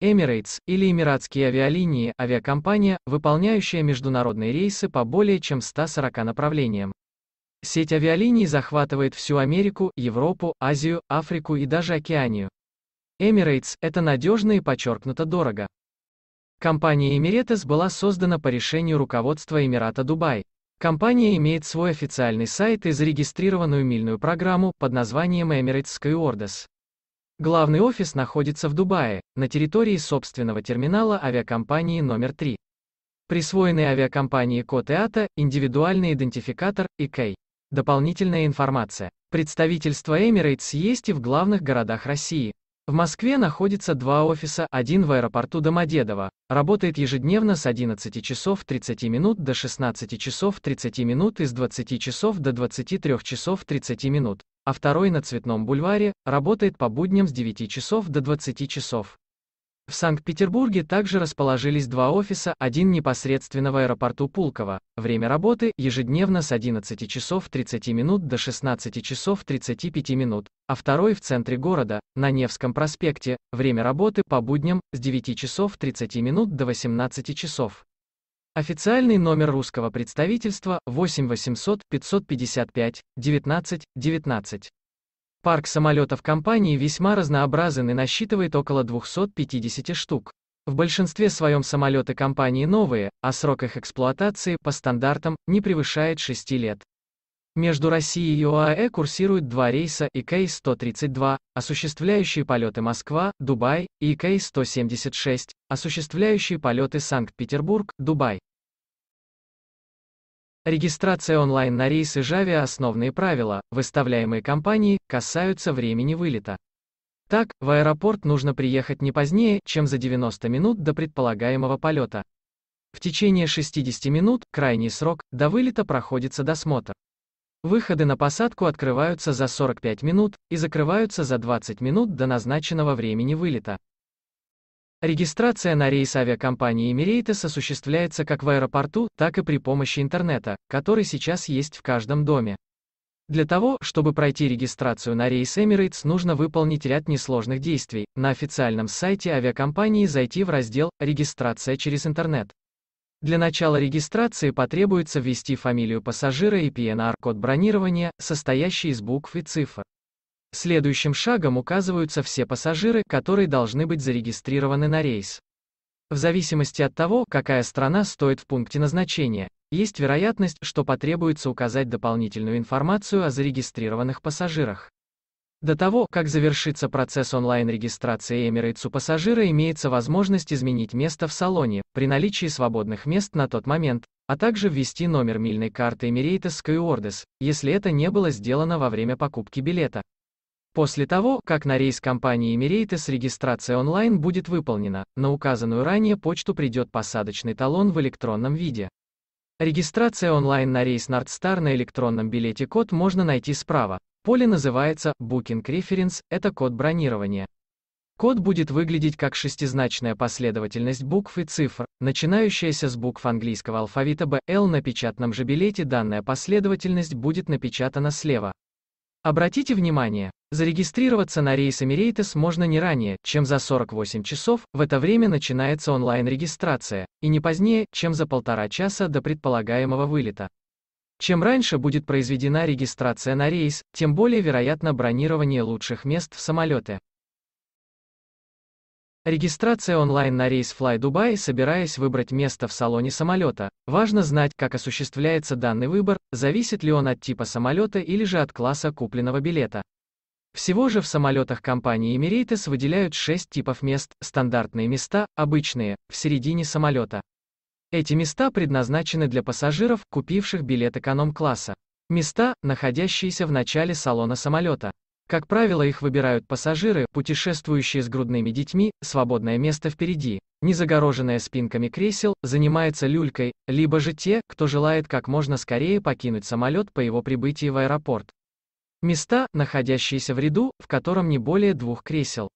Emirates или Эмиратские авиалинии – авиакомпания, выполняющая международные рейсы по более чем 140 направлениям. Сеть авиалиний захватывает всю Америку, Европу, Азию, Африку и даже Океанию. Emirates – это надежно и подчеркнуто дорого. Компания Emirates была создана по решению руководства Эмирата Дубай. Компания имеет свой официальный сайт и зарегистрированную мильную программу под названием Emirates Stewardess. Главный офис находится в Дубае, на территории собственного терминала авиакомпании номер 3. Присвоенный авиакомпании код ЭАТа, индивидуальный идентификатор, ИК. Дополнительная информация. Представительство Emirates есть и в главных городах России. В Москве находится два офиса, один в аэропорту Домодедово, работает ежедневно с 11 часов 30 минут до 16 часов 30 минут и с 20 часов до 23 часов 30 минут а второй на Цветном бульваре, работает по будням с 9 часов до 20 часов. В Санкт-Петербурге также расположились два офиса, один непосредственно в аэропорту Пулково, время работы ежедневно с 11 часов 30 минут до 16 часов 35 минут, а второй в центре города, на Невском проспекте, время работы по будням с 9 часов 30 минут до 18 часов. Официальный номер русского представительства 8 800 555 19 19. Парк самолетов компании весьма разнообразен и насчитывает около 250 штук. В большинстве своем самолеты компании новые, а срок их эксплуатации по стандартам не превышает 6 лет. Между Россией и ОАЭ курсируют два рейса ИК-132, осуществляющие полеты Москва, Дубай, и ИК-176, осуществляющие полеты Санкт-Петербург, Дубай. Регистрация онлайн на рейсы Java основные правила, выставляемые компанией, касаются времени вылета. Так, в аэропорт нужно приехать не позднее, чем за 90 минут до предполагаемого полета. В течение 60 минут, крайний срок, до вылета проходится досмотр. Выходы на посадку открываются за 45 минут и закрываются за 20 минут до назначенного времени вылета. Регистрация на рейс авиакомпании Emirates осуществляется как в аэропорту, так и при помощи интернета, который сейчас есть в каждом доме. Для того, чтобы пройти регистрацию на рейс Emirates, нужно выполнить ряд несложных действий. На официальном сайте авиакомпании зайти в раздел «Регистрация через интернет». Для начала регистрации потребуется ввести фамилию пассажира и PNR-код бронирования, состоящий из букв и цифр. Следующим шагом указываются все пассажиры, которые должны быть зарегистрированы на рейс. В зависимости от того, какая страна стоит в пункте назначения, есть вероятность, что потребуется указать дополнительную информацию о зарегистрированных пассажирах. До того, как завершится процесс онлайн-регистрации Emirates у пассажира имеется возможность изменить место в салоне, при наличии свободных мест на тот момент, а также ввести номер мильной карты Emirates Stewardess, если это не было сделано во время покупки билета. После того, как на рейс компании Emirates регистрация онлайн будет выполнена, на указанную ранее почту придет посадочный талон в электронном виде. Регистрация онлайн на рейс Nordstar на электронном билете код можно найти справа. Поле называется Booking Reference, это код бронирования. Код будет выглядеть как шестизначная последовательность букв и цифр, начинающаяся с букв английского алфавита БЛ на печатном же билете данная последовательность будет напечатана слева. Обратите внимание, зарегистрироваться на рейс Emirates можно не ранее, чем за 48 часов, в это время начинается онлайн-регистрация, и не позднее, чем за полтора часа до предполагаемого вылета. Чем раньше будет произведена регистрация на рейс, тем более вероятно бронирование лучших мест в самолете. Регистрация онлайн на рейс Fly Dubai, собираясь выбрать место в салоне самолета. Важно знать, как осуществляется данный выбор, зависит ли он от типа самолета или же от класса купленного билета. Всего же в самолетах компании Emirates выделяют 6 типов мест, стандартные места, обычные, в середине самолета. Эти места предназначены для пассажиров, купивших билет эконом-класса. Места, находящиеся в начале салона самолета. Как правило, их выбирают пассажиры, путешествующие с грудными детьми, свободное место впереди, не загороженное спинками кресел, занимается люлькой, либо же те, кто желает как можно скорее покинуть самолет по его прибытии в аэропорт. Места, находящиеся в ряду, в котором не более двух кресел.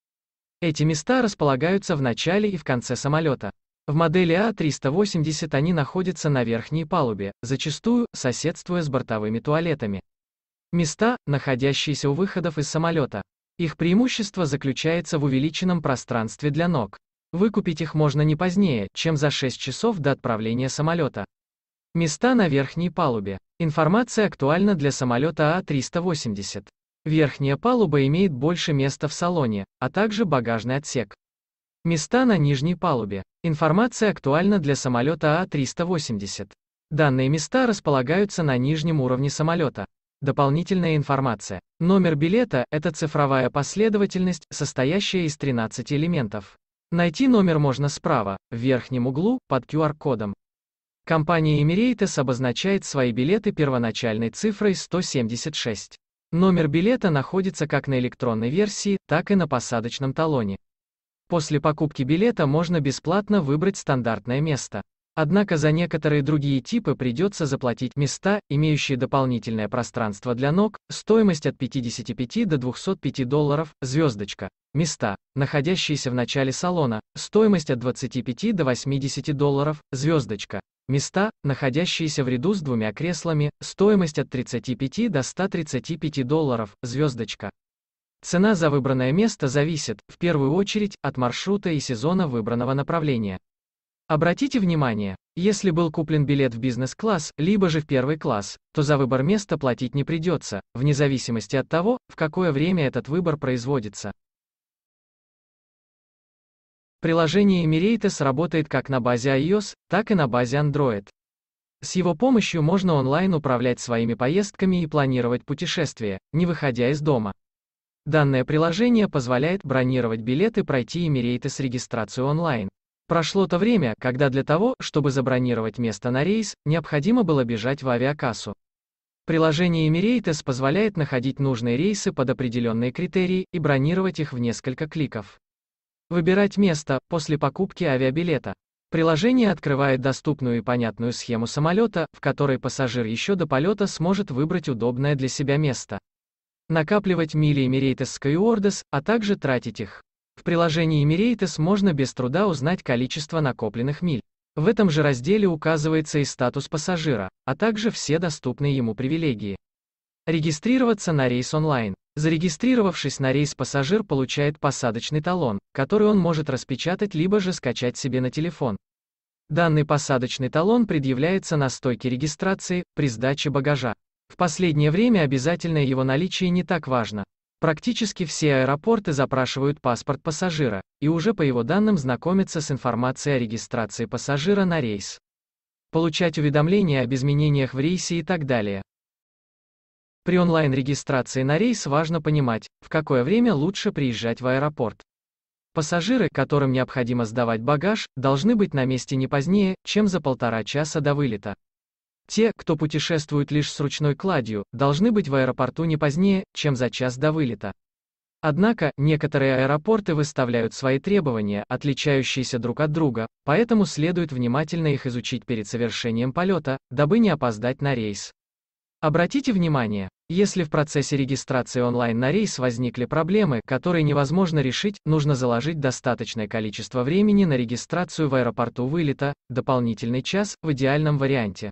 Эти места располагаются в начале и в конце самолета. В модели А380 они находятся на верхней палубе, зачастую соседствуя с бортовыми туалетами. Места, находящиеся у выходов из самолета. Их преимущество заключается в увеличенном пространстве для ног. Выкупить их можно не позднее, чем за 6 часов до отправления самолета. Места на верхней палубе. Информация актуальна для самолета А380. Верхняя палуба имеет больше места в салоне, а также багажный отсек. Места на нижней палубе. Информация актуальна для самолета А380. Данные места располагаются на нижнем уровне самолета. Дополнительная информация. Номер билета – это цифровая последовательность, состоящая из 13 элементов. Найти номер можно справа, в верхнем углу, под QR-кодом. Компания Emirates обозначает свои билеты первоначальной цифрой 176. Номер билета находится как на электронной версии, так и на посадочном талоне. После покупки билета можно бесплатно выбрать стандартное место. Однако за некоторые другие типы придется заплатить места, имеющие дополнительное пространство для ног, стоимость от 55 до 205 долларов, звездочка. Места, находящиеся в начале салона, стоимость от 25 до 80 долларов, звездочка. Места, находящиеся в ряду с двумя креслами, стоимость от 35 до 135 долларов, звездочка. Цена за выбранное место зависит, в первую очередь, от маршрута и сезона выбранного направления. Обратите внимание, если был куплен билет в бизнес-класс, либо же в первый класс, то за выбор места платить не придется, вне зависимости от того, в какое время этот выбор производится. Приложение Emirates работает как на базе iOS, так и на базе Android. С его помощью можно онлайн управлять своими поездками и планировать путешествия, не выходя из дома. Данное приложение позволяет бронировать билеты и пройти Emirates регистрацию онлайн. Прошло то время, когда для того, чтобы забронировать место на рейс, необходимо было бежать в авиакассу. Приложение Emirates позволяет находить нужные рейсы под определенные критерии и бронировать их в несколько кликов. Выбирать место после покупки авиабилета. Приложение открывает доступную и понятную схему самолета, в которой пассажир еще до полета сможет выбрать удобное для себя место. Накапливать мили Emirates Skywardes, а также тратить их. В приложении Emirates можно без труда узнать количество накопленных миль. В этом же разделе указывается и статус пассажира, а также все доступные ему привилегии. Регистрироваться на рейс онлайн. Зарегистрировавшись на рейс, пассажир получает посадочный талон, который он может распечатать либо же скачать себе на телефон. Данный посадочный талон предъявляется на стойке регистрации при сдаче багажа. В последнее время обязательное его наличие не так важно, Практически все аэропорты запрашивают паспорт пассажира, и уже по его данным знакомятся с информацией о регистрации пассажира на рейс. Получать уведомления об изменениях в рейсе и так далее. При онлайн-регистрации на рейс важно понимать, в какое время лучше приезжать в аэропорт. Пассажиры, которым необходимо сдавать багаж, должны быть на месте не позднее, чем за полтора часа до вылета. Те, кто путешествует лишь с ручной кладью, должны быть в аэропорту не позднее, чем за час до вылета. Однако, некоторые аэропорты выставляют свои требования, отличающиеся друг от друга, поэтому следует внимательно их изучить перед совершением полета, дабы не опоздать на рейс. Обратите внимание, если в процессе регистрации онлайн на рейс возникли проблемы, которые невозможно решить, нужно заложить достаточное количество времени на регистрацию в аэропорту вылета, дополнительный час, в идеальном варианте.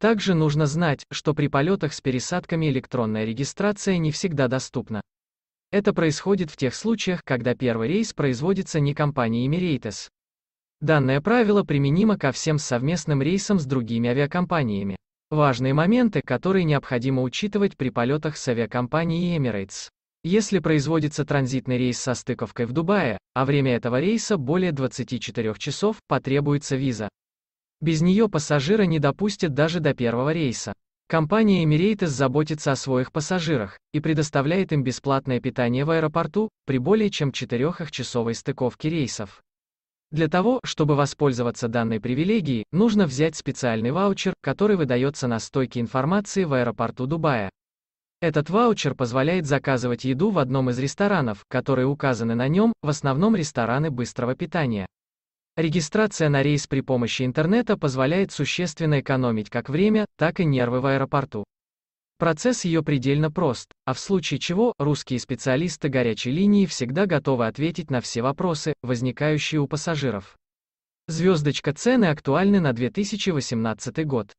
Также нужно знать, что при полетах с пересадками электронная регистрация не всегда доступна. Это происходит в тех случаях, когда первый рейс производится не компанией Emirates. Данное правило применимо ко всем совместным рейсам с другими авиакомпаниями. Важные моменты, которые необходимо учитывать при полетах с авиакомпанией Emirates. Если производится транзитный рейс со стыковкой в Дубае, а время этого рейса более 24 часов, потребуется виза. Без нее пассажира не допустят даже до первого рейса. Компания Emirates заботится о своих пассажирах и предоставляет им бесплатное питание в аэропорту при более чем 4-часовой стыковке рейсов. Для того, чтобы воспользоваться данной привилегией, нужно взять специальный ваучер, который выдается на стойке информации в аэропорту Дубая. Этот ваучер позволяет заказывать еду в одном из ресторанов, которые указаны на нем, в основном рестораны быстрого питания. Регистрация на рейс при помощи интернета позволяет существенно экономить как время, так и нервы в аэропорту. Процесс ее предельно прост, а в случае чего, русские специалисты горячей линии всегда готовы ответить на все вопросы, возникающие у пассажиров. Звездочка цены актуальны на 2018 год.